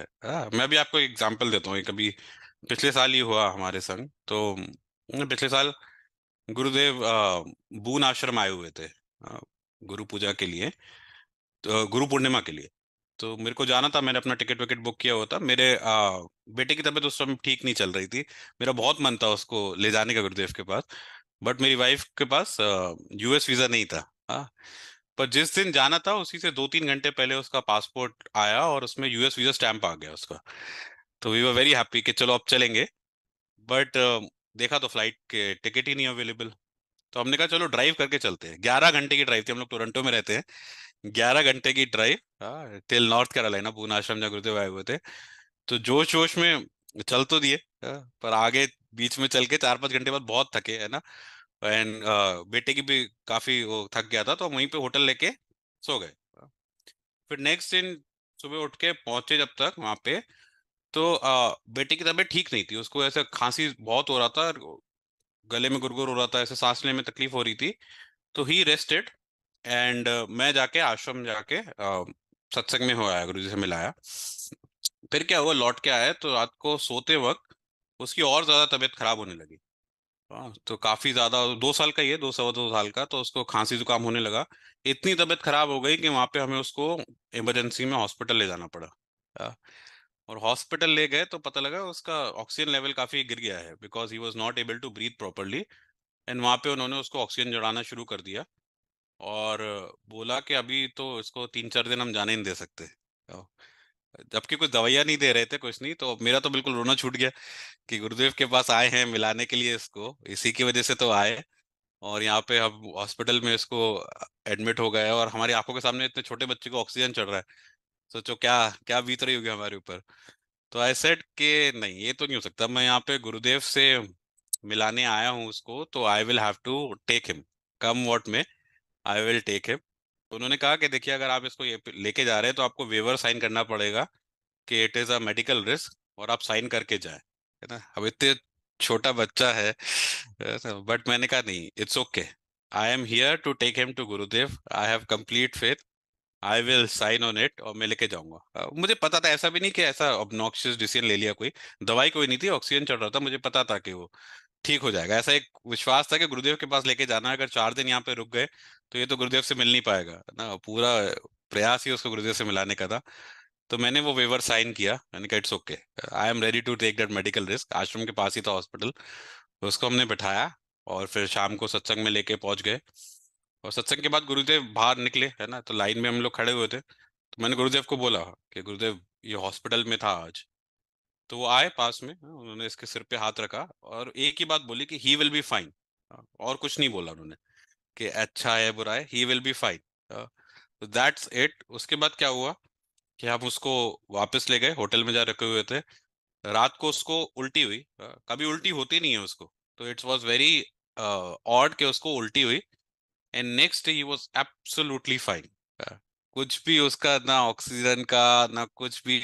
है हाँ, आ, मैं भी आपको एग्जांपल देता हूँ कभी पिछले साल ही हुआ हमारे संग तो पिछले साल गुरुदेव बून आश्रम आए हुए थे गुरु पूजा के लिए तो गुरु पूर्णिमा के लिए तो मेरे को जाना था मैंने अपना टिकट विकेट बुक किया हुआ था मेरे आ, बेटे की तबीयत उस समय ठीक नहीं चल रही थी मेरा बहुत मन था उसको ले जाने का गुरुदेव के पास बट मेरी वाइफ के पास यूएस वीजा नहीं था हाँ पर जिस दिन जाना था उसी से दो तीन घंटे पहले उसका पासपोर्ट आया और उसमें यूएस वीजा स्टैंप आ गया उसका तो वी वर वेरी हैप्पी कि चलो अब चलेंगे बट देखा तो फ्लाइट के टिकट ही नहीं अवेलेबल तो हमने कहा चलो ड्राइव करके चलते हैं ग्यारह घंटे की ड्राइव थी हम लोग टोरंटो में रहते हैं ग्यारह घंटे की drive till North Carolina Boone आश्रम जहाँ गुरुदेव आए हुए थे तो जोश वोश में चल तो दिए पर आगे बीच में चल के चार पाँच घंटे बाद बहुत थके है ना एंड uh, बेटे की भी काफी वो थक गया था तो वहीं पे होटल लेके सो गए फिर नेक्स्ट दिन सुबह उठ के पहुंचे जब तक वहां पे तो uh, बेटे की तबीयत ठीक नहीं थी उसको ऐसे खांसी बहुत हो रहा था गले में गुरगुर हो रहा था ऐसे सांस लेने में तकलीफ हो रही थी तो ही रेस्टेड एंड uh, मैं जाके आश्रम जाके सत्संग में हो आया गुरु जी से मिलाया फिर क्या हुआ लौट के आया तो रात को सोते वक्त उसकी और ज्यादा तबीयत खराब होने लगी हाँ तो काफी ज्यादा दो साल का ही है दो सवा दो साल का तो उसको खांसी जुकाम होने लगा इतनी तबीयत खराब हो गई कि वहां पे हमें उसको इमरजेंसी में हॉस्पिटल ले जाना पड़ा और हॉस्पिटल ले गए तो पता लगा उसका ऑक्सीजन लेवल काफी गिर गया है because he was not able to breathe properly and वहाँ पे उन्होंने उसको ऑक्सीजन जड़ाना शुरू कर दिया और बोला कि अभी तो इसको तीन चार दिन हम जाने नहीं दे सकते जबकि कुछ दवाइयाँ नहीं दे रहे थे कुछ नहीं तो मेरा तो बिल्कुल रोना छूट गया कि गुरुदेव के पास आए हैं मिलाने के लिए इसको इसी की वजह से तो आए और यहाँ पे हम हॉस्पिटल में इसको एडमिट हो है और हमारी आंखों के सामने इतने छोटे बच्चे को ऑक्सीजन चढ़ रहा है सोचो क्या क्या बीत रही होगी हमारे ऊपर तो आई सेट के नहीं ये तो नहीं हो सकता मैं यहाँ पे गुरुदेव से मिलाने आया हूँ उसको तो I will have to take him come what में आई विल टेक हिम तो उन्होंने कहा कि देखिए अगर आप इसको ये लेके जा रहे हैं तो आपको वेवर साइन करना पड़ेगा कि it is a medical risk और आप साइन करके जाए है ना अब इतने छोटा बच्चा है बट मैंने कहा नहीं it's okay I am here to take him to Gurudev I have complete faith I will sign on it और मैं लेके जाऊंगा मुझे पता था ऐसा भी नहीं कि ऐसा ऑबनॉक्शियस डिसीजन ले लिया कोई दवाई कोई नहीं थी ऑक्सीजन चढ़ रहा था मुझे पता था कि वो ठीक हो जाएगा ऐसा एक विश्वास था कि गुरुदेव के पास लेके जाना अगर चार दिन यहाँ पे रुक गए तो ये तो गुरुदेव से मिल नहीं पाएगा ना पूरा प्रयास ही उसको गुरुदेव से मिलाने का था तो मैंने वो वेवर साइन किया मैंने कहा it's okay I am ready to take that medical risk आश्रम के पास ही था हॉस्पिटल उसको हमने बिठाया और फिर शाम को सत्संग में लेके पहुंच गए और सत्संग के बाद गुरुदेव बाहर निकले है ना तो लाइन में हम लोग खड़े हुए थे तो मैंने गुरुदेव को बोला कि गुरुदेव ये हॉस्पिटल में था आज तो वो आए पास में हाँ, उन्होंने इसके सिर पे हाथ रखा और एक ही बात बोली कि ही विल बी फाइन और कुछ नहीं बोला उन्होंने कि अच्छा है बुरा है ही विल बी फाइन तो दैट्स इट उसके बाद क्या हुआ कि हम उसको वापस ले गए होटल में जा रखे हुए थे रात को उसको उल्टी हुई कभी उल्टी होती नहीं है उसको तो इट्स वॉज वेरी ऑड के उसको उल्टी हुई and next he was absolutely fine कुछ भी उसका ना ऑक्सीजन का ना कुछ भी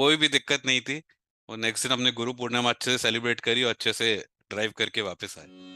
कोई भी दिक्कत नहीं थी और नेक्स्ट दिन हमने गुरु पूर्णिमा अच्छे से सेलिब्रेट करी और अच्छे से ड्राइव करके वापस आए